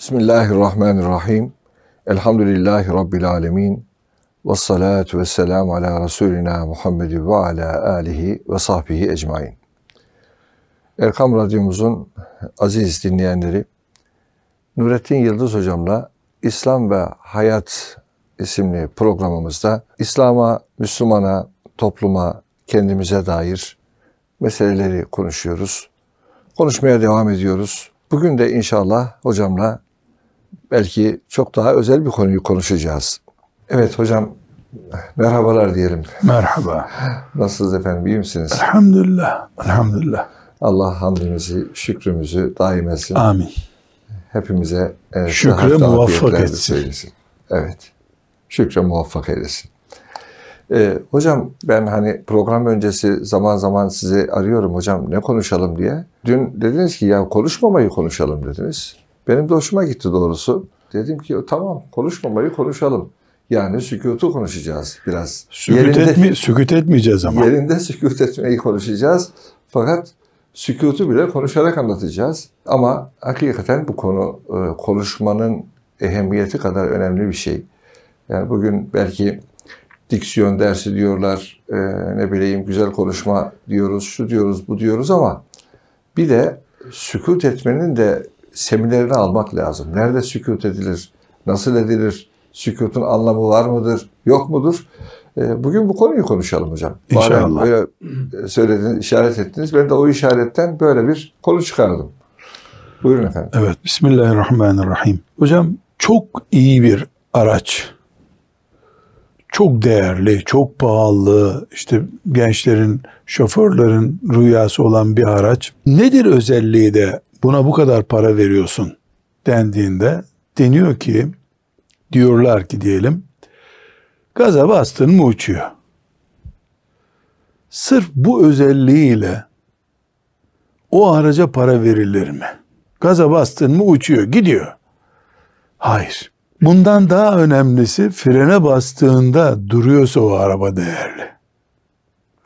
Bismillahirrahmanirrahim. Elhamdülillahi Rabbil alemin. Ve salatu ve selam ala Resulina Muhammed ve ala alihi ve sahbihi ecmain. Erkam Radyomuzun aziz dinleyenleri, Nurettin Yıldız Hocam'la İslam ve Hayat isimli programımızda İslam'a, Müslümana, topluma, kendimize dair meseleleri konuşuyoruz. Konuşmaya devam ediyoruz. Bugün de inşallah hocamla belki çok daha özel bir konuyu konuşacağız. Evet hocam merhabalar diyelim. Merhaba. Nasılsınız efendim iyi misiniz? Elhamdülillah. Elhamdülillah. Allah hamdimizi, şükrümüzü daim etsin. Amin. Hepimize e, şükre muvaffak etsin. Söylesin. Evet. Şükre muvaffak eylesin. Ee, hocam ben hani program öncesi zaman zaman sizi arıyorum hocam ne konuşalım diye. Dün dediniz ki ya konuşmamayı konuşalım dediniz. Benim de hoşuma gitti doğrusu. Dedim ki tamam konuşmamayı konuşalım. Yani sükutu konuşacağız biraz. Sükut, yerinde, etme, sükut etmeyeceğiz ama. Yerinde sükut etmeyi konuşacağız. Fakat sükutu bile konuşarak anlatacağız. Ama hakikaten bu konu e, konuşmanın ehemmiyeti kadar önemli bir şey. Yani bugün belki diksiyon dersi diyorlar, e, ne bileyim güzel konuşma diyoruz, şu diyoruz, bu diyoruz ama bir de sükut etmenin de seminerini almak lazım. Nerede sükut edilir? Nasıl edilir? Sükutun anlamı var mıdır? Yok mudur? Ee, bugün bu konuyu konuşalım hocam. İnşallah. Böyle e, söylediğiniz, işaret ettiniz. Ben de o işaretten böyle bir konu çıkardım. Buyurun efendim. Evet. Bismillahirrahmanirrahim. Hocam çok iyi bir araç. Çok değerli, çok pahalı, işte gençlerin, şoförlerin rüyası olan bir araç. Nedir özelliği de buna bu kadar para veriyorsun dendiğinde deniyor ki diyorlar ki diyelim gaza bastın mı uçuyor. Sırf bu özelliğiyle o araca para verilir mi? Gaza bastın mı uçuyor, gidiyor. Hayır. Bundan daha önemlisi frene bastığında duruyorsa o araba değerli.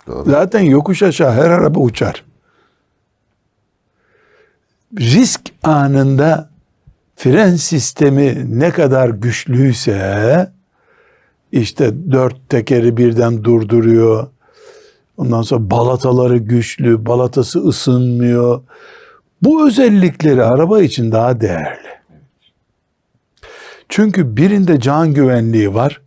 Doğru. Zaten yokuş aşağı her araba uçar risk anında fren sistemi ne kadar güçlüyse işte dört tekeri birden durduruyor. Ondan sonra balataları güçlü, balatası ısınmıyor. Bu özellikleri araba için daha değerli. Çünkü birinde can güvenliği var.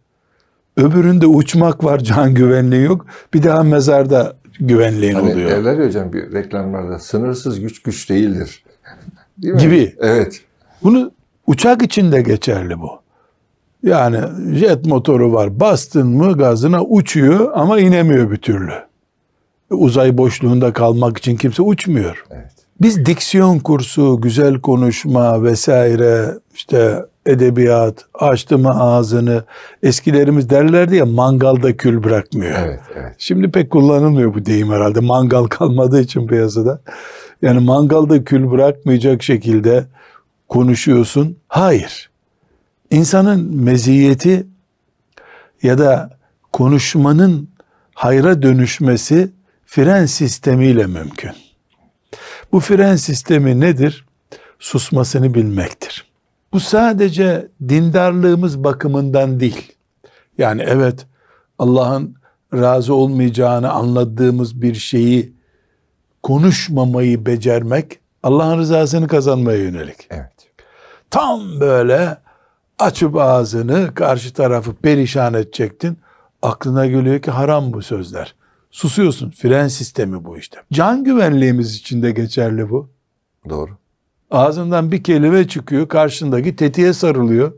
Öbüründe uçmak var, can güvenliği yok. Bir daha mezarda güvenliğin hani oluyor. Derler hocam bir reklamlarda sınırsız güç güç değildir. Değil mi? Gibi. Evet. Bunu uçak için de geçerli bu. Yani jet motoru var. Bastın mı gazına uçuyor ama inemiyor bir türlü. Uzay boşluğunda kalmak için kimse uçmuyor. Evet. Biz diksiyon kursu, güzel konuşma vesaire işte edebiyat, açtı mı ağzını. Eskilerimiz derlerdi ya mangalda kül bırakmıyor. Evet, evet. Şimdi pek kullanılmıyor bu deyim herhalde. Mangal kalmadığı için piyasada. Yani mangalda kül bırakmayacak şekilde konuşuyorsun. Hayır. İnsanın meziyeti ya da konuşmanın hayra dönüşmesi fren sistemiyle mümkün. Bu fren sistemi nedir? Susmasını bilmektir. Bu sadece dindarlığımız bakımından değil. Yani evet Allah'ın razı olmayacağını anladığımız bir şeyi konuşmamayı becermek Allah'ın rızasını kazanmaya yönelik. Evet. Tam böyle açıp ağzını karşı tarafı perişan edecektin. Aklına geliyor ki haram bu sözler. Susuyorsun. Fren sistemi bu işte. Can güvenliğimiz için de geçerli bu. Doğru. Ağzından bir kelime çıkıyor. Karşındaki tetiğe sarılıyor.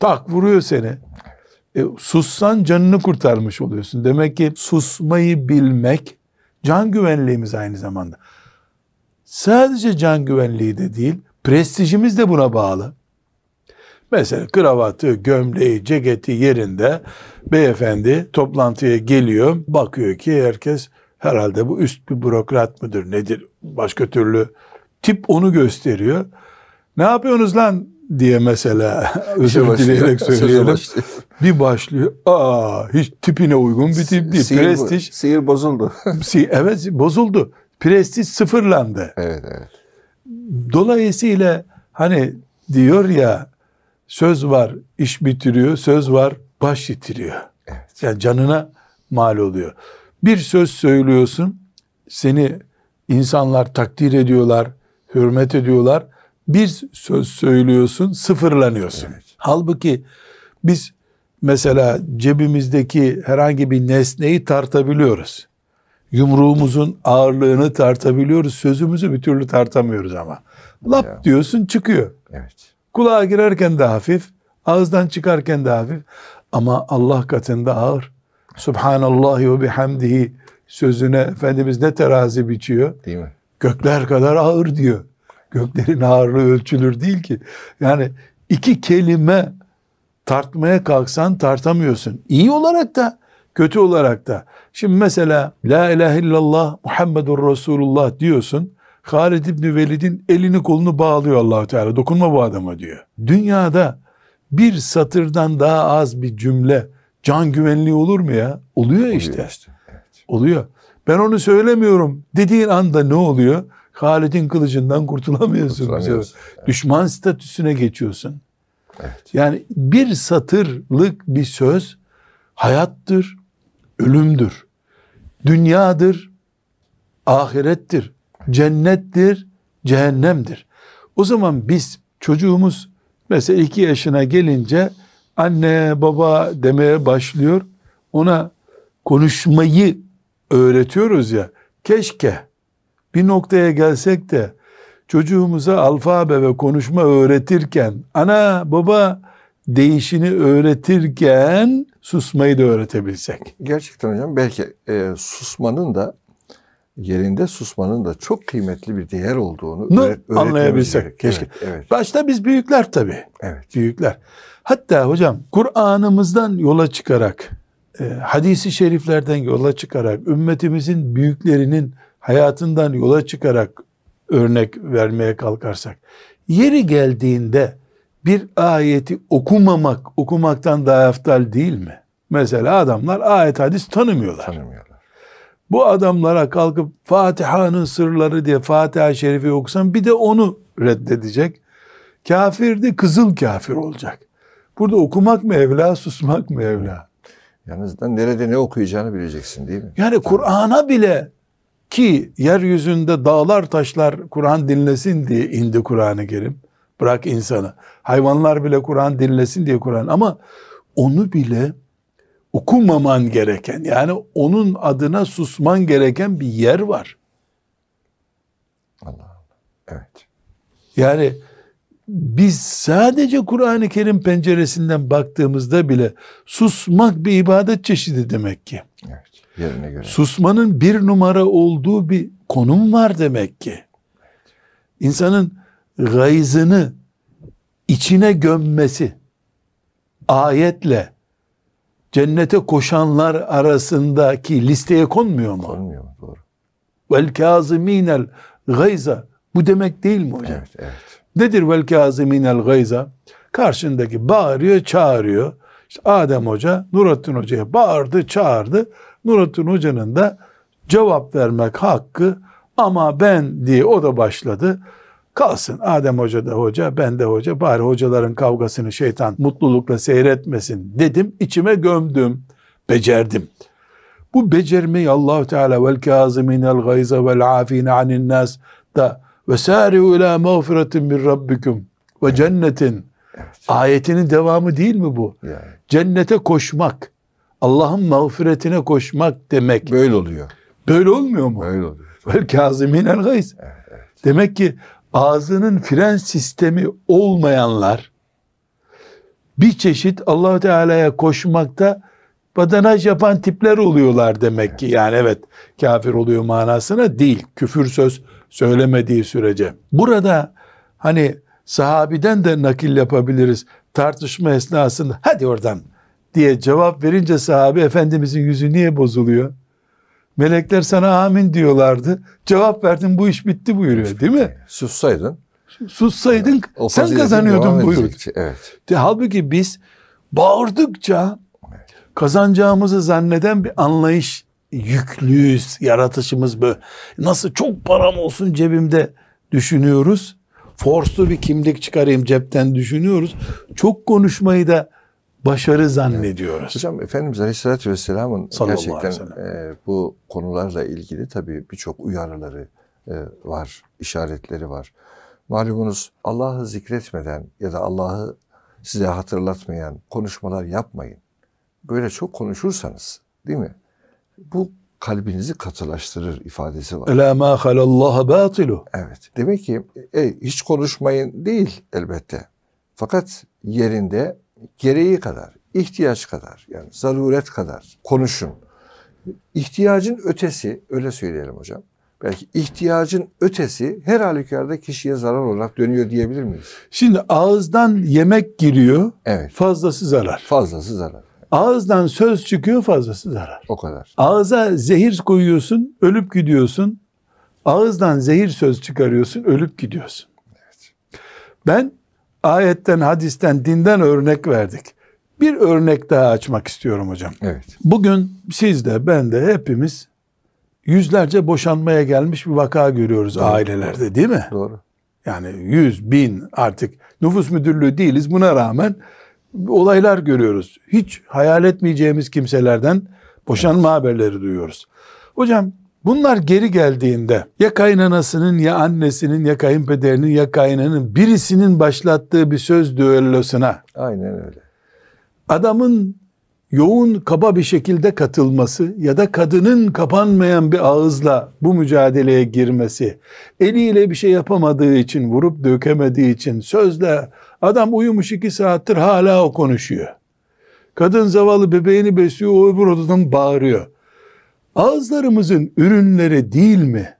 Tak vuruyor seni. E, sussan canını kurtarmış oluyorsun. Demek ki susmayı bilmek Can güvenliğimiz aynı zamanda. Sadece can güvenliği de değil, prestijimiz de buna bağlı. Mesela kravatı, gömleği, ceketi yerinde beyefendi toplantıya geliyor. Bakıyor ki herkes herhalde bu üst bir bürokrat mıdır nedir başka türlü tip onu gösteriyor. Ne yapıyorsunuz lan diye mesela özür dileyerek söyleyelim. Bir başlıyor. Aa hiç tipine uygun bir tip değil. Sihir, Prestij. Sihir bozuldu. sihir, evet bozuldu. Prestij sıfırlandı. Evet evet. Dolayısıyla hani diyor ya söz var iş bitiriyor, söz var baş yitiriyor. Evet. Yani canına mal oluyor. Bir söz söylüyorsun seni insanlar takdir ediyorlar, hürmet ediyorlar bir söz söylüyorsun sıfırlanıyorsun. Evet. Halbuki biz mesela cebimizdeki herhangi bir nesneyi tartabiliyoruz. Yumruğumuzun ağırlığını tartabiliyoruz. Sözümüzü bir türlü tartamıyoruz ama. Lap ya. diyorsun çıkıyor. Evet. Kulağa girerken de hafif, ağızdan çıkarken de hafif ama Allah katında ağır. Subhanallah ve bihamdihi sözüne Efendimiz ne terazi biçiyor? Değil mi? Gökler kadar ağır diyor. Göklerin ağırlığı ölçülür değil ki. Yani iki kelime tartmaya kalksan tartamıyorsun. İyi olarak da kötü olarak da. Şimdi mesela La ilahe illallah Muhammedur Resulullah diyorsun. Halid İbni Velid'in elini kolunu bağlıyor Allahu Teala. Dokunma bu adama diyor. Dünyada bir satırdan daha az bir cümle can güvenliği olur mu ya? Oluyor, oluyor işte. işte. Evet. Oluyor. Ben onu söylemiyorum dediğin anda ne oluyor? Halid'in kılıcından kurtulamıyorsun. kurtulamıyorsun. Evet. Düşman statüsüne geçiyorsun. Evet. Yani bir satırlık bir söz hayattır, ölümdür. Dünyadır, ahirettir. Cennettir, cehennemdir. O zaman biz çocuğumuz mesela iki yaşına gelince anne baba demeye başlıyor. Ona konuşmayı öğretiyoruz ya. Keşke bir noktaya gelsek de çocuğumuza alfabe ve konuşma öğretirken ana baba değişini öğretirken susmayı da öğretebilsek. Gerçekten hocam belki e, susmanın da yerinde susmanın da çok kıymetli bir değer olduğunu öğret, anlayabilsek. Keşke. Evet, evet. Başta biz büyükler tabi Evet. Büyükler. Hatta hocam Kur'an'ımızdan yola çıkarak, e, hadisi şeriflerden yola çıkarak ümmetimizin büyüklerinin hayatından yola çıkarak örnek vermeye kalkarsak yeri geldiğinde bir ayeti okumamak okumaktan daha eftal değil mi? Mesela adamlar ayet hadis tanımıyorlar. Tanımıyorlar. Bu adamlara kalkıp Fatiha'nın sırları diye Fatiha Şerif'i okusan bir de onu reddedecek. kafirdi kızıl kafir olacak. Burada okumak mı evla, susmak mı evla? Yalnız da nerede ne okuyacağını bileceksin değil mi? Yani Kur'an'a bile ki yeryüzünde dağlar taşlar Kur'an dinlesin diye indi Kur'an-ı Kerim. Bırak insanı. Hayvanlar bile Kur'an dinlesin diye Kur'an. Ama onu bile okumaman gereken yani onun adına susman gereken bir yer var. Allah Allah. Evet. Yani biz sadece Kur'an-ı Kerim penceresinden baktığımızda bile susmak bir ibadet çeşidi demek ki. Evet. Yerine göre. Susmanın bir numara olduğu bir konum var demek ki. İnsanın gayzını içine gömmesi ayetle cennete koşanlar arasındaki listeye konmuyor mu? Konmuyor doğru. Vel kazimînel gayza. Bu demek değil mi hocam? Evet, evet. Nedir vel kazimînel gayza? Karşındaki bağırıyor, çağırıyor. İşte Adem Hoca, Nurattin Hoca'ya bağırdı, çağırdı. Nurattin Hoca'nın da cevap vermek hakkı ama ben diye o da başladı. Kalsın Adem Hoca da hoca, ben de hoca. Bari hocaların kavgasını şeytan mutlulukla seyretmesin dedim. içime gömdüm, becerdim. Bu becermeyi Allah Teala vel kaziminel gayza vel afine anin nas da ve sari'u ila mağfiretin min rabbikum ve cennetin ayetinin devamı değil mi bu? Yani. Cennete koşmak Allah'ın mağfiretine koşmak demek. Böyle oluyor. Böyle olmuyor mu? Böyle oluyor. Vel kâzimin el gayz. Demek ki ağzının fren sistemi olmayanlar bir çeşit Allahu Teala'ya koşmakta badanaj yapan tipler oluyorlar demek ki. Yani evet kafir oluyor manasına değil. Küfür söz söylemediği sürece. Burada hani sahabiden de nakil yapabiliriz. Tartışma esnasında hadi oradan diye cevap verince sahabe Efendimizin yüzü niye bozuluyor? Melekler sana amin diyorlardı. Cevap verdin bu iş bitti buyuruyor değil mi? Sussaydın. Sussaydın evet, sen kazanıyordun buyur. Evet. De, halbuki biz bağırdıkça evet. kazanacağımızı zanneden bir anlayış yüklüyüz. Yaratışımız böyle. Nasıl çok param olsun cebimde düşünüyoruz. Forslu bir kimlik çıkarayım cepten düşünüyoruz. Çok konuşmayı da başarı zannediyoruz. Hocam Efendimiz Aleyhisselatü Vesselam'ın gerçekten e, bu konularla ilgili tabii birçok uyarıları e, var, işaretleri var. Malumunuz Allah'ı zikretmeden ya da Allah'ı size hatırlatmayan konuşmalar yapmayın. Böyle çok konuşursanız değil mi? Bu kalbinizi katılaştırır ifadesi var. Ela ma halallaha batilu. Evet. Demek ki e, hiç konuşmayın değil elbette. Fakat yerinde gereği kadar, ihtiyaç kadar yani zaruret kadar konuşun. İhtiyacın ötesi öyle söyleyelim hocam. Belki ihtiyacın ötesi her halükarda kişiye zarar olarak dönüyor diyebilir miyiz? Şimdi ağızdan yemek giriyor. Evet. Fazlası zarar. Fazlası zarar. Ağızdan söz çıkıyor fazlası zarar. O kadar. Ağza zehir koyuyorsun, ölüp gidiyorsun. Ağızdan zehir söz çıkarıyorsun, ölüp gidiyorsun. Evet. Ben ayetten, hadisten, dinden örnek verdik. Bir örnek daha açmak istiyorum hocam. Evet. Bugün siz de ben de hepimiz yüzlerce boşanmaya gelmiş bir vaka görüyoruz Doğru. ailelerde değil mi? Doğru. Yani yüz, bin artık nüfus müdürlüğü değiliz buna rağmen olaylar görüyoruz. Hiç hayal etmeyeceğimiz kimselerden boşanma evet. haberleri duyuyoruz. Hocam Bunlar geri geldiğinde ya kaynanasının ya annesinin ya kayınpederinin ya kaynanın birisinin başlattığı bir söz düellosuna. Aynen öyle. Adamın yoğun kaba bir şekilde katılması ya da kadının kapanmayan bir ağızla bu mücadeleye girmesi, eliyle bir şey yapamadığı için, vurup dökemediği için sözle adam uyumuş iki saattir hala o konuşuyor. Kadın zavallı bebeğini besliyor, o öbür odadan bağırıyor ağızlarımızın ürünleri değil mi?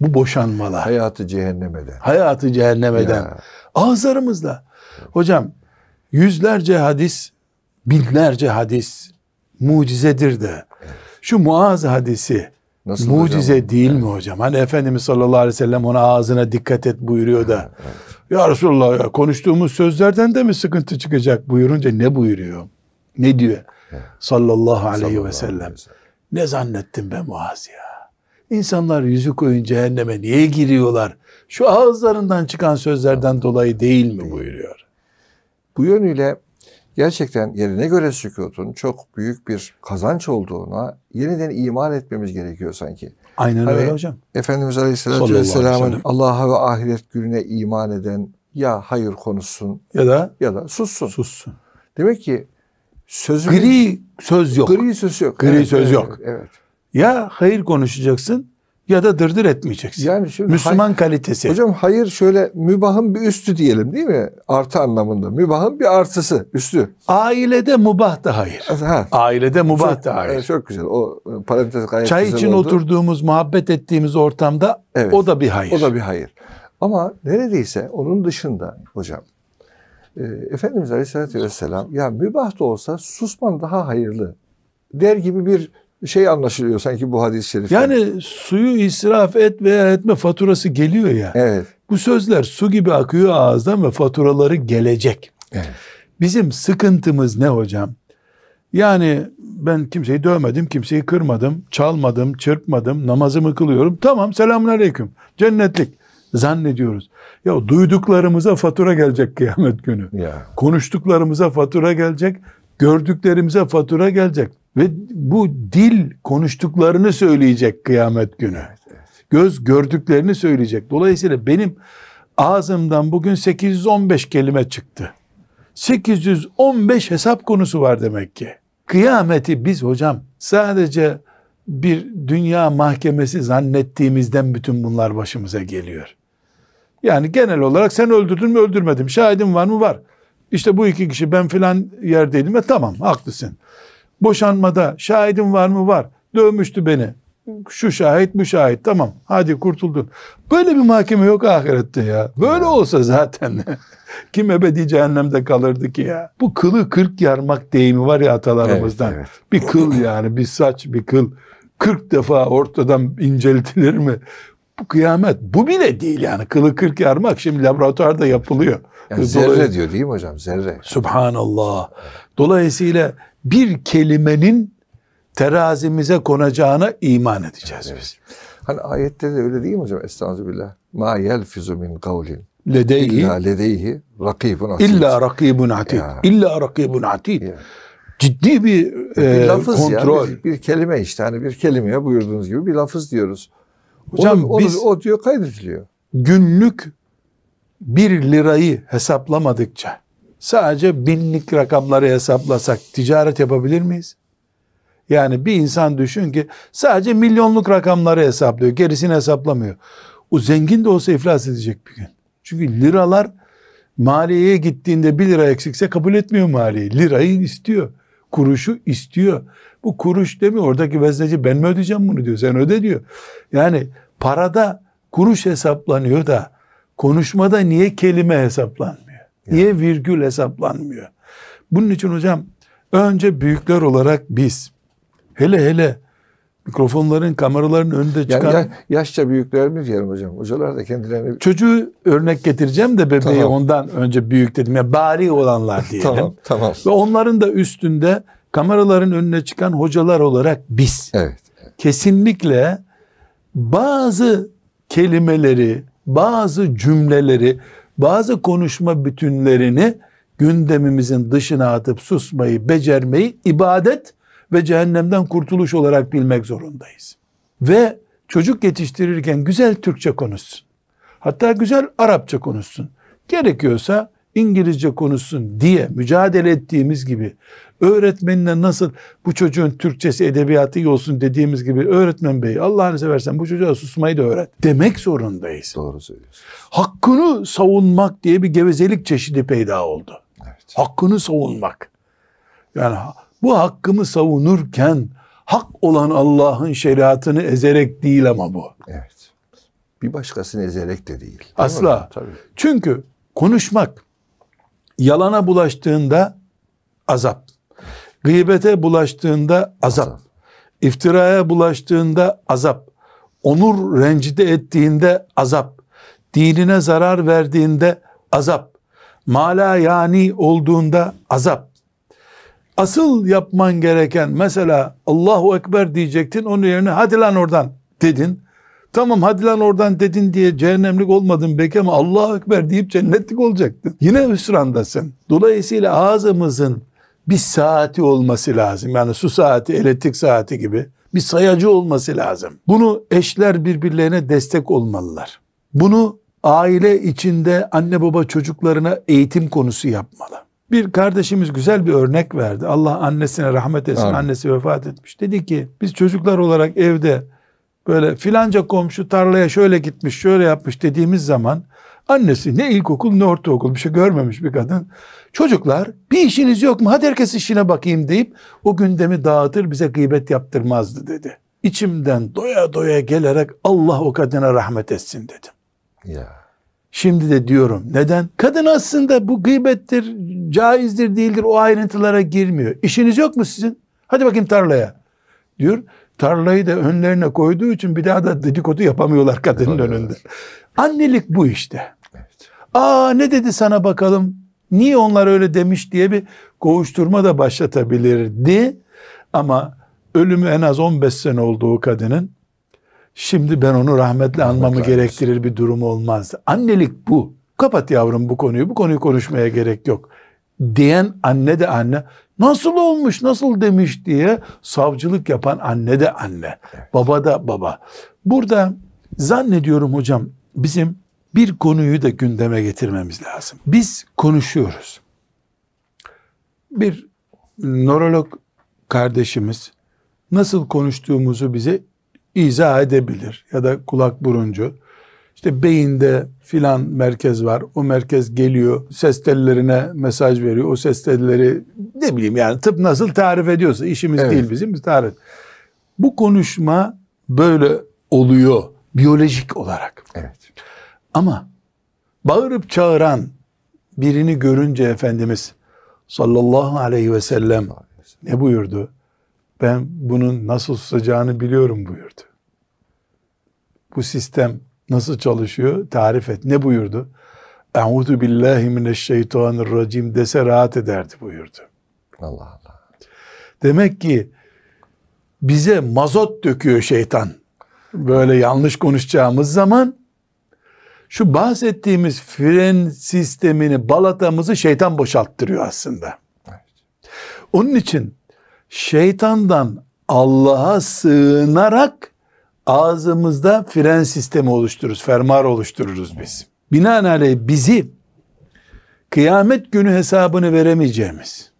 Bu boşanmalar. Hayatı cehennemeden. Hayatı cehennemeden. Ya. Ağızlarımızla. Hocam yüzlerce hadis, binlerce hadis mucizedir de. Şu Muaz hadisi Nasıl mucize hocam? değil yani. mi hocam? Hani Efendimiz sallallahu aleyhi ve sellem ona ağzına dikkat et buyuruyor da. ya Resulullah ya, konuştuğumuz sözlerden de mi sıkıntı çıkacak buyurunca ne buyuruyor? Ne diyor? sallallahu aleyhi ve sellem. Ne zannettim be Muaz ya? İnsanlar yüzü koyun cehenneme niye giriyorlar? Şu ağızlarından çıkan sözlerden dolayı değil mi buyuruyor. Bu yönüyle gerçekten yerine göre sükutun çok büyük bir kazanç olduğuna yeniden iman etmemiz gerekiyor sanki. Aynen hani öyle hocam. Efendimiz Aleyhisselatü Vesselam'ın Allah'a ve ahiret gününe iman eden ya hayır konuşsun ya da ya da sussun. Sussun. Demek ki Sözü gri söz yok. Gri söz yok. Gri evet, söz evet, yok. Evet. Ya hayır konuşacaksın ya da dırdır etmeyeceksin. Yani şimdi Müslüman hayır, kalitesi. Hocam hayır şöyle mübahın bir üstü diyelim değil mi? Artı anlamında. Mübahın bir artısı, üstü. Ailede mübah da hayır. Ha. Ailede mübah çok, da hayır. Evet, çok güzel. O e, parantez gayet Çay güzel için oldu. oturduğumuz, muhabbet ettiğimiz ortamda evet, o da bir hayır. O da bir hayır. Ama neredeyse onun dışında hocam ee, Efendimiz Aleyhisselatü Vesselam ya mübah da olsa susman daha hayırlı der gibi bir şey anlaşılıyor sanki bu hadis-i şerifte. Yani suyu israf et veya etme faturası geliyor ya. Evet. Bu sözler su gibi akıyor ağızdan ve faturaları gelecek. Evet. Bizim sıkıntımız ne hocam? Yani ben kimseyi dövmedim, kimseyi kırmadım, çalmadım, çırpmadım, namazımı kılıyorum. Tamam selamun aleyküm. Cennetlik zannediyoruz. Ya duyduklarımıza fatura gelecek kıyamet günü. Ya. Konuştuklarımıza fatura gelecek, gördüklerimize fatura gelecek ve bu dil konuştuklarını söyleyecek kıyamet günü. Göz gördüklerini söyleyecek. Dolayısıyla benim ağzımdan bugün 815 kelime çıktı. 815 hesap konusu var demek ki. Kıyameti biz hocam sadece bir dünya mahkemesi zannettiğimizden bütün bunlar başımıza geliyor. Yani genel olarak sen öldürdün mü öldürmedim. Şahidin var mı var. İşte bu iki kişi ben filan yerdeydim. E tamam haklısın. Boşanmada şahidin var mı var. Dövmüştü beni. Şu şahit bu şahit tamam. Hadi kurtuldun. Böyle bir mahkeme yok ahirette ya. Böyle olsa zaten kim ebedi cehennemde kalırdı ki ya. Bu kılı kırk yarmak deyimi var ya atalarımızdan. Evet, evet. Bir kıl yani bir saç bir kıl. kırk defa ortadan inceltilir mi? bu kıyamet. Bu bile değil yani. Kılı kırk yarmak şimdi laboratuvarda yapılıyor. Yani zerre diyor değil mi hocam? Zerre. Subhanallah. Dolayısıyla bir kelimenin terazimize konacağına iman edeceğiz evet. biz. Hani ayette de öyle değil mi hocam? Estağfirullah. Ma yelfizu min kavlin. Ledeyhi. İlla ledeyhi rakibun atid. İlla rakibun atid. Ya. İlla rakibun atid. Ya. Ciddi bir, e, bir lafız kontrol. Ya, bir, bir kelime işte. Hani bir kelime buyurduğunuz gibi bir lafız diyoruz. Hocam Oğlum, biz, o diyor kaydediliyor. Günlük bir lirayı hesaplamadıkça sadece binlik rakamları hesaplasak ticaret yapabilir miyiz? Yani bir insan düşün ki sadece milyonluk rakamları hesaplıyor. Gerisini hesaplamıyor. O zengin de olsa iflas edecek bir gün. Çünkü liralar maliyeye gittiğinde bir lira eksikse kabul etmiyor maliyeyi. Lirayı istiyor. Kuruşu istiyor. Bu kuruş demiyor. Oradaki vezneci ben mi ödeyeceğim bunu diyor. Sen öde diyor. Yani parada kuruş hesaplanıyor da konuşmada niye kelime hesaplanmıyor? Niye virgül hesaplanmıyor? Bunun için hocam önce büyükler olarak biz hele hele mikrofonların, kameraların önünde çıkan... Ya, ya, yaşça büyüklerimiz yerim hocam. Hocalar da kendilerini... Çocuğu örnek getireceğim de bebeği tamam. ondan önce büyük dedim. Yani bari olanlar diyelim. tamam, tamam. Ve onların da üstünde kameraların önüne çıkan hocalar olarak biz evet, evet. kesinlikle bazı kelimeleri, bazı cümleleri, bazı konuşma bütünlerini gündemimizin dışına atıp susmayı, becermeyi ibadet ve cehennemden kurtuluş olarak bilmek zorundayız. Ve çocuk yetiştirirken güzel Türkçe konuşsun. Hatta güzel Arapça konuşsun. Gerekiyorsa İngilizce konuşsun diye mücadele ettiğimiz gibi Öğretmenine nasıl bu çocuğun Türkçesi edebiyatı iyi olsun dediğimiz gibi öğretmen bey Allah'ını seversen bu çocuğa susmayı da öğret demek zorundayız. Doğru söylüyorsun. Hakkını savunmak diye bir gevezelik çeşidi peyda oldu. Evet. Hakkını savunmak. Yani bu hakkımı savunurken hak olan Allah'ın şeriatını ezerek değil ama bu. Evet. Bir başkasını ezerek de değil. Asla. Tabii. Çünkü konuşmak yalana bulaştığında azap. Gıybete bulaştığında azap. İftiraya bulaştığında azap. Onur rencide ettiğinde azap. Dinine zarar verdiğinde azap. Mala yani olduğunda azap. Asıl yapman gereken mesela Allahu Ekber diyecektin onun yerine hadi lan oradan dedin. Tamam hadi lan oradan dedin diye cehennemlik olmadın belki ama Allahu Ekber deyip cennetlik olacaktın. Yine hüsrandasın. Dolayısıyla ağzımızın bir saati olması lazım. Yani su saati, elektrik saati gibi bir sayacı olması lazım. Bunu eşler birbirlerine destek olmalılar. Bunu aile içinde anne baba çocuklarına eğitim konusu yapmalı. Bir kardeşimiz güzel bir örnek verdi. Allah annesine rahmet etsin. Abi. Annesi vefat etmiş. Dedi ki biz çocuklar olarak evde böyle filanca komşu tarlaya şöyle gitmiş şöyle yapmış dediğimiz zaman Annesi ne ilkokul ne ortaokul bir şey görmemiş bir kadın. Çocuklar bir işiniz yok mu hadi herkes işine bakayım deyip o gündemi dağıtır bize gıybet yaptırmazdı dedi. İçimden doya doya gelerek Allah o kadına rahmet etsin dedim. Ya. Şimdi de diyorum neden? Kadın aslında bu gıybettir, caizdir değildir o ayrıntılara girmiyor. İşiniz yok mu sizin? Hadi bakayım tarlaya diyor. Tarlayı da önlerine koyduğu için bir daha da dedikodu yapamıyorlar kadının önünde. Annelik bu işte. Aa ne dedi sana bakalım? Niye onlar öyle demiş diye bir kovuşturma da başlatabilirdi. Ama ölümü en az 15 sene olduğu kadının. Şimdi ben onu rahmetle anmamı gerektirir bir durum olmaz. Annelik bu. Kapat yavrum bu konuyu. Bu konuyu konuşmaya gerek yok. Diyen anne de anne. Nasıl olmuş, nasıl demiş diye savcılık yapan anne de anne. Evet. Baba da baba. Burada zannediyorum hocam bizim bir konuyu da gündeme getirmemiz lazım. Biz konuşuyoruz. Bir nörolog kardeşimiz nasıl konuştuğumuzu bize izah edebilir ya da kulak buruncu. işte beyinde filan merkez var. O merkez geliyor. Ses tellerine mesaj veriyor. O ses telleri ne bileyim yani tıp nasıl tarif ediyorsa işimiz evet. değil bizim biz tarif. Bu konuşma böyle oluyor biyolojik olarak. Evet. Ama bağırıp çağıran birini görünce Efendimiz sallallahu aleyhi ve sellem ne buyurdu? Ben bunun nasıl susacağını biliyorum buyurdu. Bu sistem nasıl çalışıyor? Tarif et. Ne buyurdu? Euzu billahi mineşşeytanirracim dese rahat ederdi buyurdu. Allah Allah. Demek ki bize mazot döküyor şeytan. Böyle yanlış konuşacağımız zaman şu bahsettiğimiz fren sistemini, balatamızı şeytan boşalttırıyor aslında. Onun için şeytandan Allah'a sığınarak ağzımızda fren sistemi oluştururuz, fermuar oluştururuz biz. Binaenaleyh bizi kıyamet günü hesabını veremeyeceğimiz,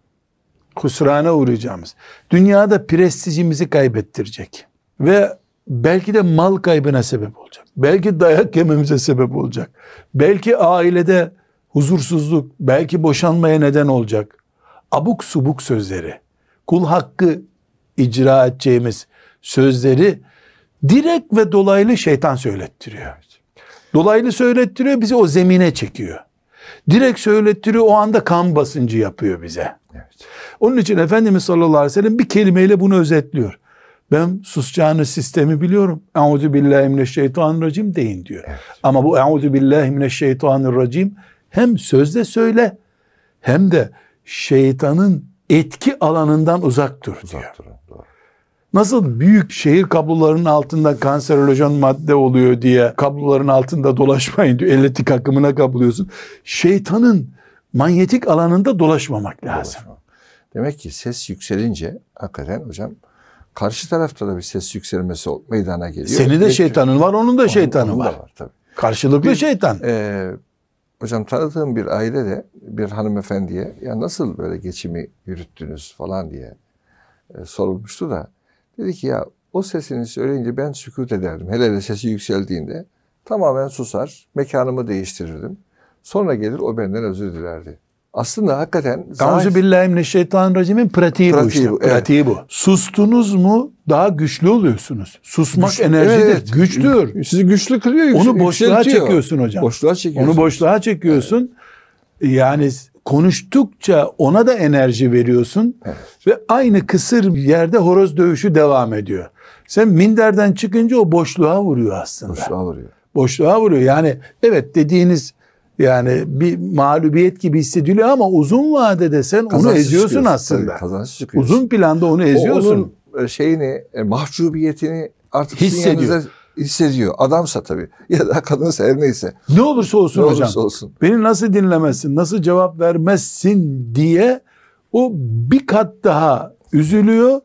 kusurana uğrayacağımız, dünyada prestijimizi kaybettirecek ve belki de mal kaybına sebep olacak. Belki dayak yememize sebep olacak. Belki ailede huzursuzluk, belki boşanmaya neden olacak. Abuk subuk sözleri, kul hakkı icra edeceğimiz sözleri direkt ve dolaylı şeytan söylettiriyor. Dolaylı söylettiriyor bizi o zemine çekiyor. Direkt söylettiriyor o anda kan basıncı yapıyor bize. Evet. Onun için Efendimiz sallallahu aleyhi ve sellem bir kelimeyle bunu özetliyor. Ben susacağını sistemi biliyorum. Euzu billahi mineşşeytanirracim deyin diyor. Evet. Ama bu euzu billahi mineşşeytanirracim hem sözde söyle hem de şeytanın etki alanından uzak dur diyor. Uzak durun, doğru. Nasıl büyük şehir kablolarının altında kanserojen madde oluyor diye kabloların altında dolaşmayın diyor. Elektrik akımına kapılıyorsun. Şeytanın manyetik alanında dolaşmamak lazım. Dolaşma. Demek ki ses yükselince hakikaten hocam Karşı tarafta da bir ses yükselmesi meydana geliyor. Seni de şeytanın var, onun da şeytanı onun, var. da var tabii. Karşılıklı bir, şeytan. E, hocam tanıdığım bir ailede bir hanımefendiye ya nasıl böyle geçimi yürüttünüz falan diye e, sorulmuştu da dedi ki ya o sesini söyleyince ben sükut ederdim. Hele hele sesi yükseldiğinde tamamen susar, mekanımı değiştirirdim. Sonra gelir o benden özür dilerdi aslında hakikaten... Gamzu billahi mineşşeytanirracimin pratiği, pratiği bu işte. Bu, evet. Pratiği bu. Sustunuz mu daha güçlü oluyorsunuz. Susmak Güç, enerjidir, evet. güçtür. Sizi güçlü kılıyor, Onu boşluğa çekiyorsun hocam. Boşluğa çekiyorsun. Onu boşluğa çekiyorsun. Evet. Yani konuştukça ona da enerji veriyorsun. Evet. Ve aynı kısır yerde horoz dövüşü devam ediyor. Sen minderden çıkınca o boşluğa vuruyor aslında. Boşluğa vuruyor. Boşluğa vuruyor. Yani evet dediğiniz yani bir mağlubiyet gibi hissediliyor ama uzun vadede sen kazançsız onu eziyorsun aslında. Kazançsız çıkıyorsun. Uzun planda onu eziyorsun. O onun e, şeyini, e, mahcubiyetini artık hissediyor. hissediyor. Adamsa tabii ya da kadınsa her neyse. Ne olursa olsun ne hocam. Olursa olsun. Beni nasıl dinlemezsin, nasıl cevap vermezsin diye o bir kat daha üzülüyor,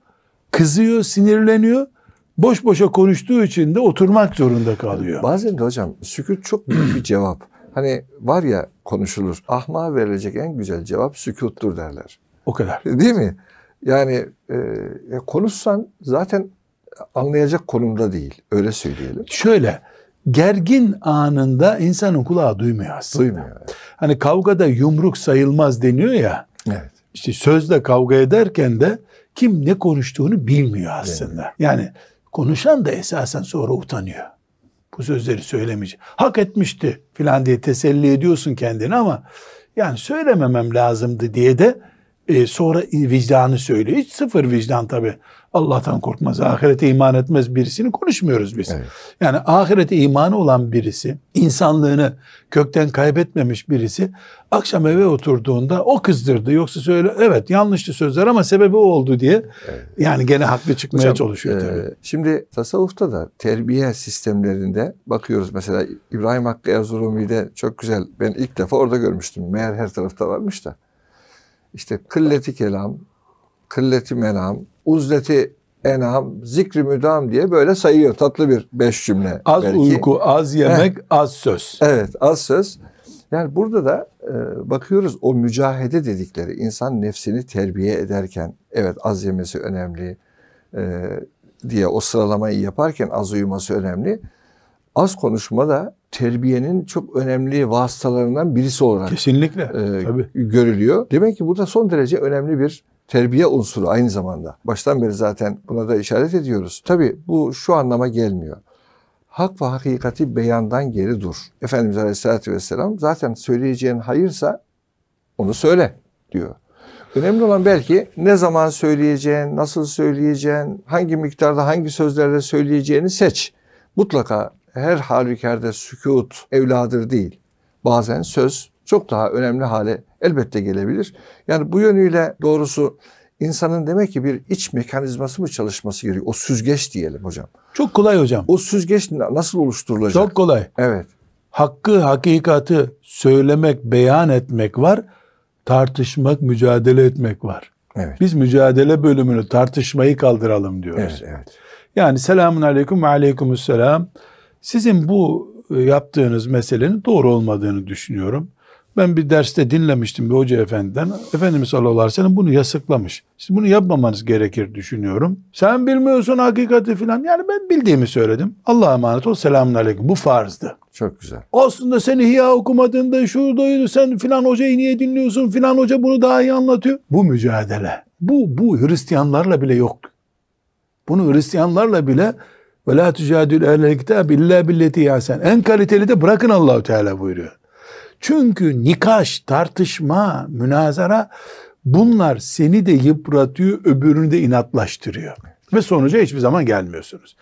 kızıyor, sinirleniyor. Boş boşa konuştuğu için de oturmak zorunda kalıyor. Bazen de hocam sükut çok büyük bir cevap. Hani var ya konuşulur. Ahmağa verilecek en güzel cevap sükuttur derler. O kadar. Değil mi? Yani e, konuşsan zaten anlayacak konumda değil. Öyle söyleyelim. Şöyle gergin anında insanın kulağı duymuyor aslında. Duymuyor. Evet. Hani kavgada yumruk sayılmaz deniyor ya. Evet. İşte sözle kavga ederken de kim ne konuştuğunu bilmiyor aslında. Evet. Yani konuşan da esasen sonra utanıyor bu sözleri söylemeyecek. Hak etmişti filan diye teselli ediyorsun kendini ama yani söylememem lazımdı diye de e, sonra vicdanı söylüyor. Hiç sıfır vicdan tabi. Allah'tan korkmaz, ahirete iman etmez birisini konuşmuyoruz biz. Evet. Yani ahirete imanı olan birisi, insanlığını kökten kaybetmemiş birisi akşam eve oturduğunda o kızdırdı. Yoksa söyle evet yanlıştı sözler ama sebebi o oldu diye evet. yani gene haklı çıkmaya Hocam, çalışıyor e, tabii. E, şimdi tasavvufta da terbiye sistemlerinde bakıyoruz mesela İbrahim Hakkı Erzurumi'de çok güzel ben ilk defa orada görmüştüm. Meğer her tarafta varmış da. İşte kılleti kelam, kılleti menam, uzleti enam, zikri müdam diye böyle sayıyor. Tatlı bir beş cümle. Az belki. uyku, az yemek, Heh. az söz. Evet, az söz. Yani burada da e, bakıyoruz o mücahede dedikleri insan nefsini terbiye ederken evet az yemesi önemli e, diye o sıralamayı yaparken az uyuması önemli. Az konuşma da terbiyenin çok önemli vasıtalarından birisi olarak kesinlikle e, tabii. görülüyor. Demek ki burada son derece önemli bir terbiye unsuru aynı zamanda. Baştan beri zaten buna da işaret ediyoruz. Tabi bu şu anlama gelmiyor. Hak ve hakikati beyandan geri dur. Efendimiz Aleyhisselatü Vesselam zaten söyleyeceğin hayırsa onu söyle diyor. Önemli olan belki ne zaman söyleyeceğin, nasıl söyleyeceğin, hangi miktarda, hangi sözlerle söyleyeceğini seç. Mutlaka her halükarda sükut evladır değil. Bazen söz çok daha önemli hale elbette gelebilir. Yani bu yönüyle doğrusu insanın demek ki bir iç mekanizması mı çalışması gerekiyor? O süzgeç diyelim hocam. Çok kolay hocam. O süzgeç nasıl oluşturulacak? Çok kolay. Evet. Hakkı, hakikati söylemek, beyan etmek var. Tartışmak, mücadele etmek var. Evet. Biz mücadele bölümünü tartışmayı kaldıralım diyoruz. Evet, evet. Yani selamun aleyküm ve aleykümüsselam. Sizin bu e, yaptığınız meselenin doğru olmadığını düşünüyorum. Ben bir derste dinlemiştim bir hoca efendiden. Efendimiz sallallahu aleyhi ve sellem bunu yasaklamış. Siz bunu yapmamanız gerekir düşünüyorum. Sen bilmiyorsun hakikati filan. Yani ben bildiğimi söyledim. Allah'a emanet ol. Selamun aleyküm. Bu farzdı. Çok güzel. Aslında seni hiya okumadığında şuradaydı sen filan hocayı niye dinliyorsun filan hoca bunu daha iyi anlatıyor. Bu mücadele. Bu, bu Hristiyanlarla bile yok. Bunu Hristiyanlarla bile ve la tücadül ehlel kitab illa billeti En kaliteli de bırakın Allahu Teala buyuruyor. Çünkü nikaş, tartışma, münazara bunlar seni de yıpratıyor, öbürünü de inatlaştırıyor. Ve sonuca hiçbir zaman gelmiyorsunuz.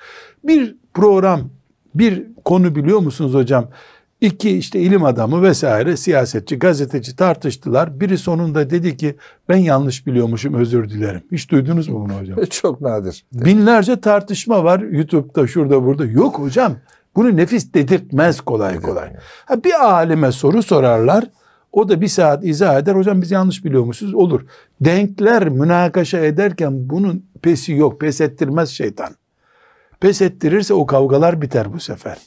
Bir program, bir konu biliyor musunuz hocam? İki işte ilim adamı vesaire siyasetçi, gazeteci tartıştılar. Biri sonunda dedi ki ben yanlış biliyormuşum özür dilerim. Hiç duydunuz mu bunu hocam? Çok nadir. Binlerce tartışma var YouTube'da şurada burada. Yok hocam bunu nefis dedirtmez kolay kolay. Ha, bir alime soru sorarlar. O da bir saat izah eder. Hocam biz yanlış biliyor musunuz? Olur. Denkler münakaşa ederken bunun pesi yok. Pes ettirmez şeytan. Pes ettirirse o kavgalar biter bu sefer.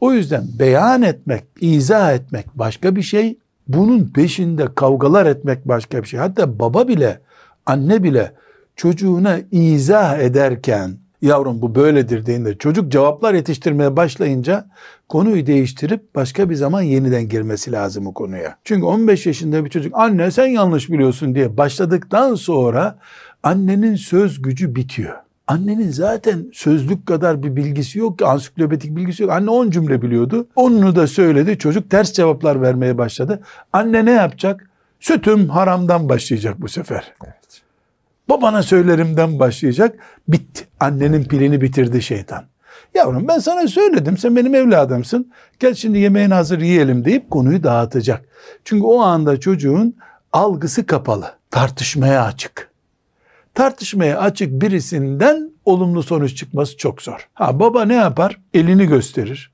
O yüzden beyan etmek, izah etmek başka bir şey. Bunun peşinde kavgalar etmek başka bir şey. Hatta baba bile, anne bile çocuğuna izah ederken yavrum bu böyledir deyince çocuk cevaplar yetiştirmeye başlayınca konuyu değiştirip başka bir zaman yeniden girmesi lazım o konuya. Çünkü 15 yaşında bir çocuk anne sen yanlış biliyorsun diye başladıktan sonra annenin söz gücü bitiyor. Annenin zaten sözlük kadar bir bilgisi yok ki ansiklopedik bilgisi yok. Anne 10 cümle biliyordu. Onunu da söyledi. Çocuk ters cevaplar vermeye başladı. Anne ne yapacak? Sütüm haramdan başlayacak bu sefer. Babana söylerimden başlayacak. Bitti. Annenin pilini bitirdi şeytan. Yavrum ben sana söyledim sen benim evladımsın. Gel şimdi yemeğini hazır yiyelim deyip konuyu dağıtacak. Çünkü o anda çocuğun algısı kapalı. Tartışmaya açık. Tartışmaya açık birisinden olumlu sonuç çıkması çok zor. Ha baba ne yapar? Elini gösterir.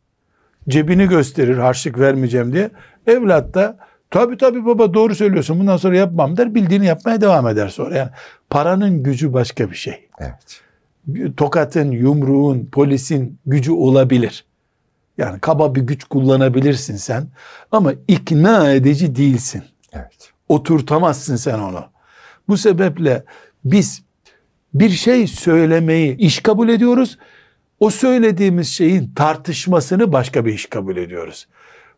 Cebini gösterir harçlık vermeyeceğim diye. Evlat da Tabi tabi baba doğru söylüyorsun bundan sonra yapmam der. Bildiğini yapmaya devam eder sonra. Yani paranın gücü başka bir şey. Evet. Tokatın, yumruğun, polisin gücü olabilir. Yani kaba bir güç kullanabilirsin sen ama ikna edici değilsin. Evet. Oturtamazsın sen onu. Bu sebeple biz bir şey söylemeyi iş kabul ediyoruz. O söylediğimiz şeyin tartışmasını başka bir iş kabul ediyoruz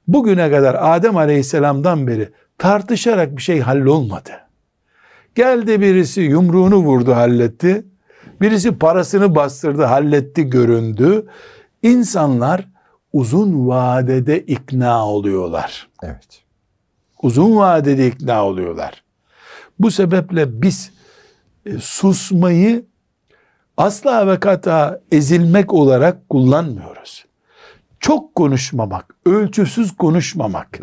bugüne kadar Adem Aleyhisselam'dan beri tartışarak bir şey hallolmadı. Geldi birisi yumruğunu vurdu halletti. Birisi parasını bastırdı halletti göründü. İnsanlar uzun vadede ikna oluyorlar. Evet. Uzun vadede ikna oluyorlar. Bu sebeple biz e, susmayı asla ve kata ezilmek olarak kullanmıyoruz çok konuşmamak, ölçüsüz konuşmamak,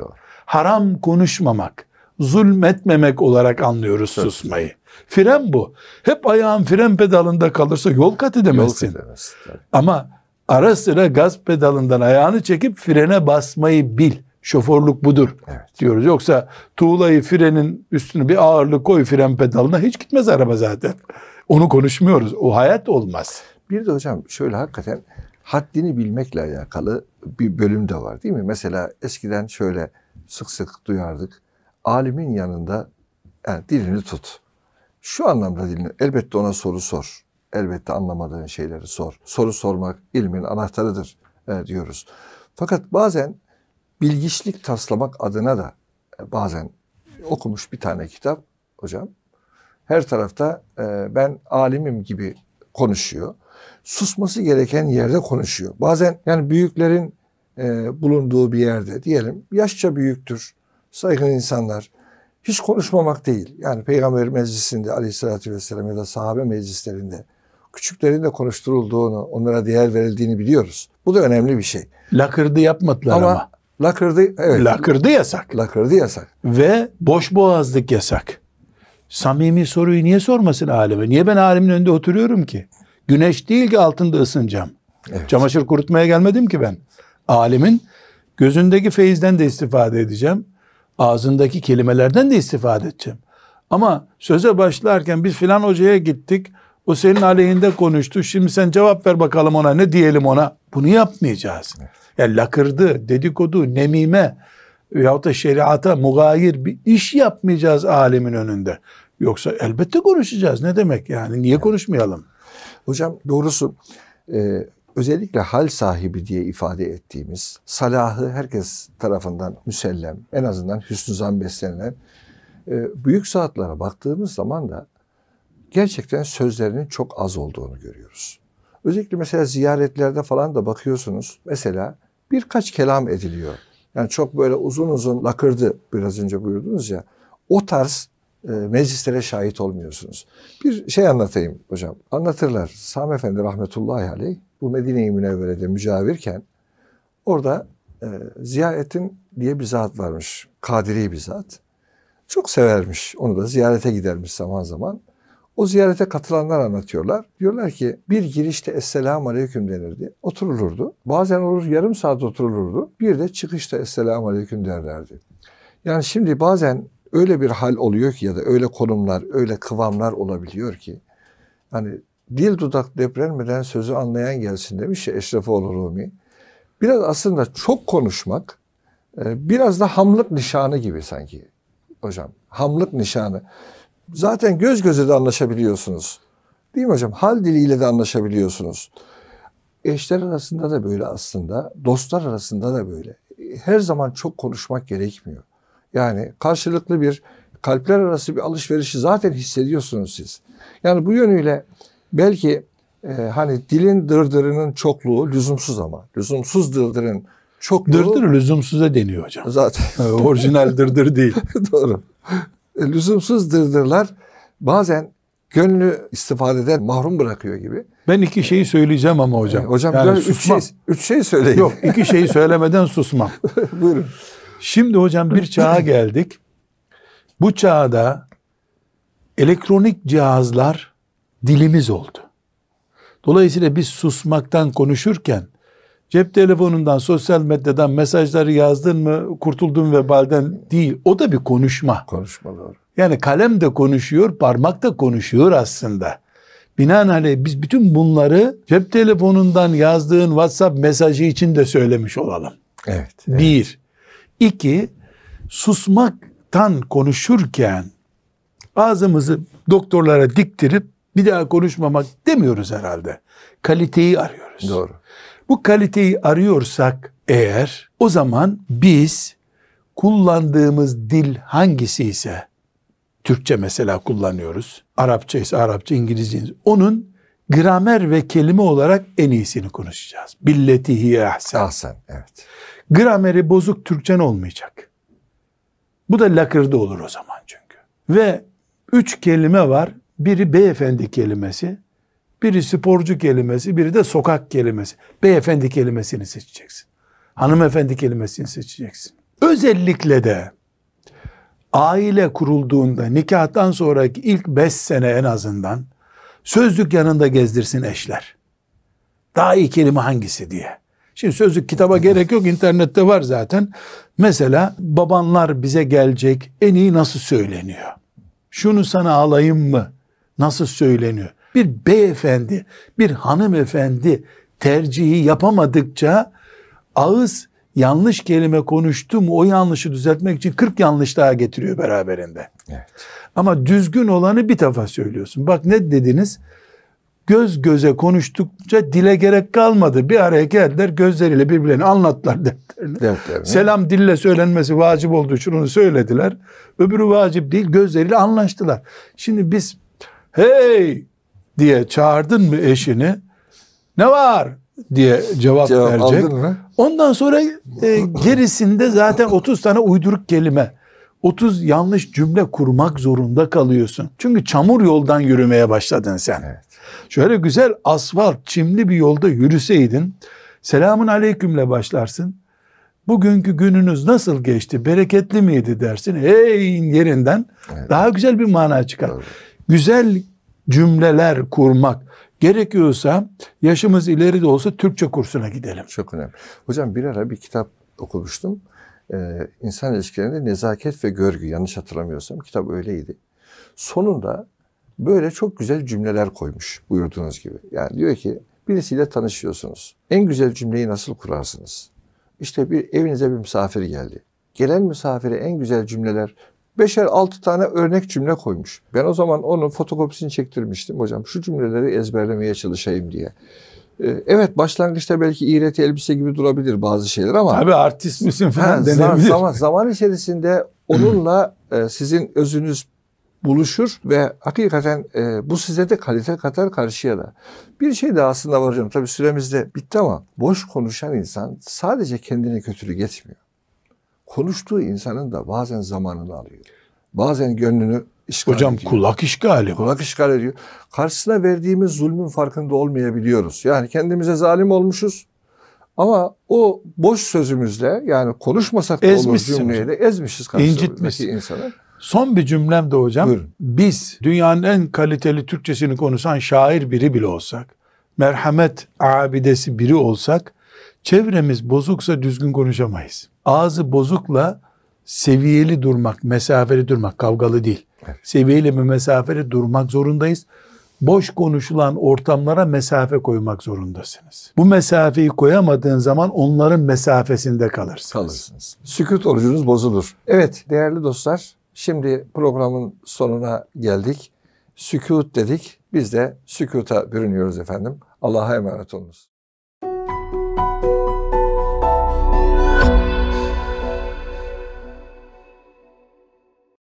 haram konuşmamak, zulmetmemek olarak anlıyoruz Söz. susmayı. Fren bu. Hep ayağın fren pedalında kalırsa yol kat edemezsin. Yol kat edemezsin. Ama ara sıra gaz pedalından ayağını çekip frene basmayı bil. Şoförlük budur evet. diyoruz. Yoksa tuğlayı frenin üstüne bir ağırlık koy fren pedalına hiç gitmez araba zaten. Onu konuşmuyoruz. O hayat olmaz. Bir de hocam şöyle hakikaten haddini bilmekle alakalı bir bölüm de var değil mi? Mesela eskiden şöyle sık sık duyardık. Alimin yanında yani e, dilini tut. Şu anlamda dilini elbette ona soru sor. Elbette anlamadığın şeyleri sor. Soru sormak ilmin anahtarıdır e, diyoruz. Fakat bazen bilgiçlik taslamak adına da e, bazen okumuş bir tane kitap hocam. Her tarafta ben alimim gibi konuşuyor susması gereken yerde konuşuyor. Bazen yani büyüklerin e, bulunduğu bir yerde diyelim yaşça büyüktür saygın insanlar hiç konuşmamak değil. Yani peygamber meclisinde aleyhissalatü vesselam ya da sahabe meclislerinde küçüklerin de konuşturulduğunu, onlara değer verildiğini biliyoruz. Bu da önemli bir şey. Lakırdı yapmadılar ama. ama. Lakırdı, evet. Lakırdı yasak. Lakırdı yasak. Ve boş boğazlık yasak. Samimi soruyu niye sormasın aleme? Niye ben alemin önünde oturuyorum ki? Güneş değil ki altında ısınacağım. Evet. Çamaşır kurutmaya gelmedim ki ben. Alimin gözündeki feyizden de istifade edeceğim. Ağzındaki kelimelerden de istifade edeceğim. Ama söze başlarken biz filan hocaya gittik. O senin aleyhinde konuştu. Şimdi sen cevap ver bakalım ona ne diyelim ona. Bunu yapmayacağız. Evet. Yani lakırdı, dedikodu, nemime veyahut da şeriata mugayir bir iş yapmayacağız alemin önünde. Yoksa elbette konuşacağız. Ne demek yani? Niye konuşmayalım? Hocam doğrusu e, özellikle hal sahibi diye ifade ettiğimiz salahı herkes tarafından müsellem, en azından hüsnü zan beslenilen e, büyük zatlara baktığımız zaman da gerçekten sözlerinin çok az olduğunu görüyoruz. Özellikle mesela ziyaretlerde falan da bakıyorsunuz. Mesela birkaç kelam ediliyor. Yani çok böyle uzun uzun lakırdı biraz önce buyurdunuz ya. O tarz e, meclislere şahit olmuyorsunuz. Bir şey anlatayım hocam. Anlatırlar. Sami Efendi rahmetullahi aleyh bu Medine-i Münevvere'de mücavirken orada e, ziyaretin diye bir zat varmış. Kadiri bir zat. Çok severmiş. Onu da ziyarete gidermiş zaman zaman. O ziyarete katılanlar anlatıyorlar. Diyorlar ki bir girişte Esselamu Aleyküm denirdi. Oturulurdu. Bazen olur yarım saat oturulurdu. Bir de çıkışta Esselamu Aleyküm derlerdi. Yani şimdi bazen öyle bir hal oluyor ki ya da öyle konumlar, öyle kıvamlar olabiliyor ki. Hani dil dudak deprelmeden sözü anlayan gelsin demiş ya Eşrefoğlu Rumi. Biraz aslında çok konuşmak e, biraz da hamlık nişanı gibi sanki hocam. Hamlık nişanı. Zaten göz göze de anlaşabiliyorsunuz. Değil mi hocam? Hal diliyle de anlaşabiliyorsunuz. Eşler arasında da böyle aslında. Dostlar arasında da böyle. Her zaman çok konuşmak gerekmiyor. Yani karşılıklı bir kalpler arası bir alışverişi zaten hissediyorsunuz siz. Yani bu yönüyle belki e, hani dilin dırdırının çokluğu lüzumsuz ama lüzumsuz dırdırın çok dırdır lüzumsuza deniyor hocam. Zaten orijinal dırdır değil. Doğru. E, lüzumsuz dırdırlar bazen gönlü istifadeden mahrum bırakıyor gibi. Ben iki şeyi söyleyeceğim ama hocam. E, hocam yani üç şey, üç şey söyleyin. Yok iki şeyi söylemeden susmam. Buyurun. Şimdi hocam bir çağa geldik. Bu çağda elektronik cihazlar dilimiz oldu. Dolayısıyla biz susmaktan konuşurken cep telefonundan, sosyal medyadan mesajları yazdın mı kurtuldun vebalden değil. O da bir konuşma. Konuşma doğru. Yani kalem de konuşuyor, parmak da konuşuyor aslında. Binaenaleyh biz bütün bunları cep telefonundan yazdığın WhatsApp mesajı için de söylemiş olalım. Evet. Bir. İki, susmaktan konuşurken ağzımızı doktorlara diktirip bir daha konuşmamak demiyoruz herhalde. Kaliteyi arıyoruz. Doğru. Bu kaliteyi arıyorsak eğer o zaman biz kullandığımız dil hangisi ise Türkçe mesela kullanıyoruz. Arapça ise Arapça, İngilizce onun gramer ve kelime olarak en iyisini konuşacağız. Billetihi ahsen. Ahsen, evet. Grameri bozuk Türkçen olmayacak. Bu da lakırdı olur o zaman çünkü. Ve üç kelime var. Biri beyefendi kelimesi, biri sporcu kelimesi, biri de sokak kelimesi. Beyefendi kelimesini seçeceksin. Hanımefendi kelimesini seçeceksin. Özellikle de aile kurulduğunda nikahtan sonraki ilk beş sene en azından sözlük yanında gezdirsin eşler. Daha iyi kelime hangisi diye. Şimdi sözlük kitaba gerek yok internette var zaten. Mesela babanlar bize gelecek en iyi nasıl söyleniyor? Şunu sana alayım mı? Nasıl söyleniyor? Bir beyefendi, bir hanımefendi tercihi yapamadıkça ağız yanlış kelime konuştu mu o yanlışı düzeltmek için 40 yanlış daha getiriyor beraberinde. Evet. Ama düzgün olanı bir defa söylüyorsun. Bak ne dediniz? göz göze konuştukça dile gerek kalmadı. Bir araya geldiler gözleriyle birbirlerini anlattılar dertlerini. dertlerini. Selam dille söylenmesi vacip olduğu için onu söylediler. Öbürü vacip değil gözleriyle anlaştılar. Şimdi biz hey diye çağırdın mı eşini ne var diye cevap, cevap verecek. Ondan sonra e, gerisinde zaten 30 tane uyduruk kelime 30 yanlış cümle kurmak zorunda kalıyorsun. Çünkü çamur yoldan yürümeye başladın sen. Evet. Şöyle güzel asfalt, çimli bir yolda yürüseydin, selamun aleykümle başlarsın. Bugünkü gününüz nasıl geçti, bereketli miydi dersin. Hey yerinden evet. daha güzel bir mana çıkar. Evet. Güzel cümleler kurmak, Gerekiyorsa yaşımız ileri de olsa Türkçe kursuna gidelim. Çok önemli. Hocam bir ara bir kitap okumuştum. Ee, insan ilişkilerinde nezaket ve görgü yanlış hatırlamıyorsam kitap öyleydi. Sonunda böyle çok güzel cümleler koymuş buyurduğunuz gibi. Yani diyor ki birisiyle tanışıyorsunuz. En güzel cümleyi nasıl kurarsınız? İşte bir evinize bir misafir geldi. Gelen misafire en güzel cümleler beşer altı tane örnek cümle koymuş. Ben o zaman onun fotokopisini çektirmiştim hocam. Şu cümleleri ezberlemeye çalışayım diye. Ee, evet başlangıçta belki iğreti elbise gibi durabilir bazı şeyler ama. Tabii artist misin falan ha, denebilir. Zaman, zaman içerisinde onunla e, sizin özünüz buluşur ve hakikaten e, bu size de kalite katar karşıya da. Bir şey daha aslında var hocam. Tabii süremiz de bitti ama boş konuşan insan sadece kendine kötülük etmiyor. Konuştuğu insanın da bazen zamanını alıyor. Bazen gönlünü işgal Hocam ediyor. kulak işgali. Kulak işgal ediyor. Karşısına verdiğimiz zulmün farkında olmayabiliyoruz. Yani kendimize zalim olmuşuz. Ama o boş sözümüzle yani konuşmasak da olur cümleyle ezmişiz karşımızdaki insanı. Son bir cümlem de hocam. Buyurun. Biz dünyanın en kaliteli Türkçesini konuşan şair biri bile olsak, merhamet abidesi biri olsak, çevremiz bozuksa düzgün konuşamayız. Ağzı bozukla seviyeli durmak, mesafeli durmak, kavgalı değil. Evet. Seviyeli ve mesafeli durmak zorundayız. Boş konuşulan ortamlara mesafe koymak zorundasınız. Bu mesafeyi koyamadığın zaman onların mesafesinde kalırsınız. Kalırsınız. Sükut orucunuz bozulur. Evet değerli dostlar Şimdi programın sonuna geldik. Sükut dedik. Biz de sükuta bürünüyoruz efendim. Allah'a emanet olunuz.